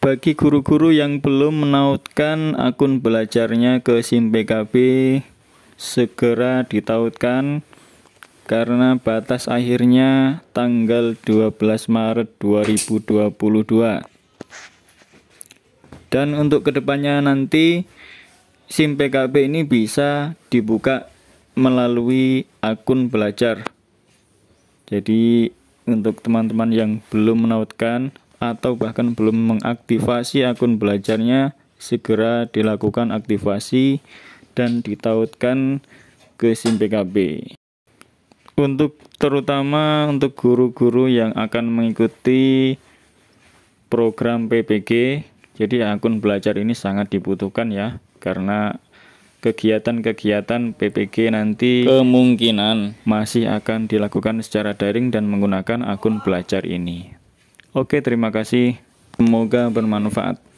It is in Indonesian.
Bagi guru-guru yang belum menautkan akun belajarnya ke SIM PKB, segera ditautkan karena batas akhirnya tanggal 12 Maret 2022. Dan untuk kedepannya nanti SIM PKB ini bisa dibuka melalui akun belajar. Jadi untuk teman-teman yang belum menautkan atau bahkan belum mengaktifasi akun belajarnya, segera dilakukan aktivasi dan ditautkan ke SIM PKB. Untuk terutama untuk guru-guru yang akan mengikuti program PPG, jadi akun belajar ini sangat dibutuhkan ya karena kegiatan-kegiatan PPG nanti kemungkinan masih akan dilakukan secara daring dan menggunakan akun belajar ini. Oke, terima kasih. Semoga bermanfaat.